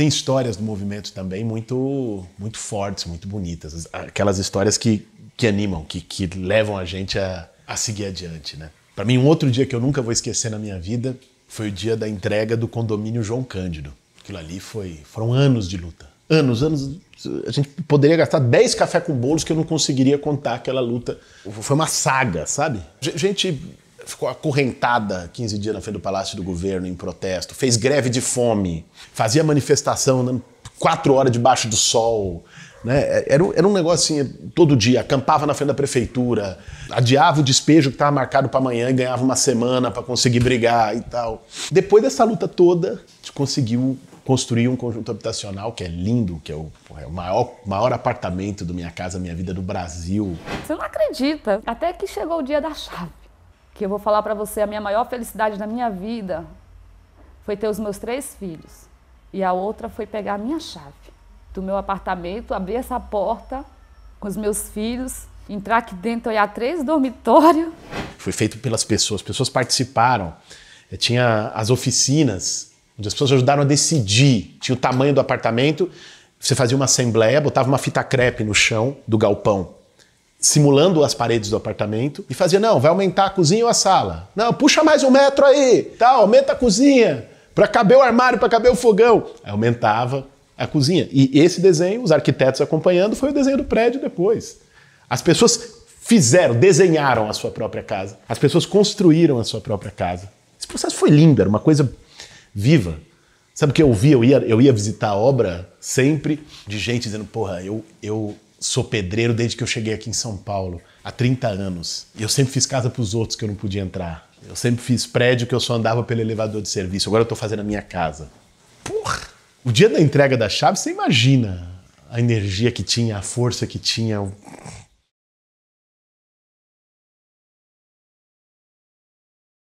tem histórias do movimento também muito muito fortes, muito bonitas. Aquelas histórias que, que animam, que, que levam a gente a, a seguir adiante, né? Para mim, um outro dia que eu nunca vou esquecer na minha vida foi o dia da entrega do condomínio João Cândido. Aquilo ali foi, foram anos de luta. Anos, anos. A gente poderia gastar 10 café com bolos que eu não conseguiria contar aquela luta. Foi uma saga, sabe? Gente ficou acorrentada 15 dias na frente do Palácio do Governo em protesto, fez greve de fome, fazia manifestação quatro horas debaixo do sol. Né? É, era, era um negócio assim, todo dia, acampava na frente da prefeitura, adiava o despejo que estava marcado para amanhã e ganhava uma semana para conseguir brigar e tal. Depois dessa luta toda, a gente conseguiu construir um conjunto habitacional que é lindo, que é o, é o, maior, maior apartamento do Minha Casa Minha Vida do Brasil. Você não acredita, até que chegou o dia da chave que eu vou falar para você, a minha maior felicidade da minha vida foi ter os meus três filhos. E a outra foi pegar a minha chave do meu apartamento, abrir essa porta com os meus filhos, entrar aqui dentro, olhar três dormitórios. Foi feito pelas pessoas, as pessoas participaram. Eu eh, tinha as oficinas, onde as pessoas ajudaram a decidir. Tinha o tamanho do apartamento, você fazia uma assembleia, botava uma fita crepe no chão do galpão simulando as paredes do apartamento e fazia, não, vai aumentar a cozinha ou a sala. Não, puxa mais um metro aí, tá, aumenta a cozinha, para caber o armário, para caber o fogão. Aí aumentava a cozinha. E esse desenho, os arquitetos acompanhando, foi o desenho do prédio depois. As pessoas fizeram, desenharam a sua própria casa. As pessoas construíram a sua própria casa. Esse processo foi lindo, era uma coisa viva. Sabe o que eu via? Eu ia, eu ia visitar a obra sempre de gente dizendo, porra, eu, eu sou pedreiro desde que eu cheguei aqui em São Paulo, há 30 anos. Eu sempre fiz casa para os outros que eu não podia entrar. Eu sempre fiz prédio que eu só andava pelo elevador de serviço. Agora eu estou fazendo a minha casa. Porra! O dia da entrega da chave, você imagina a energia que tinha, a força que tinha,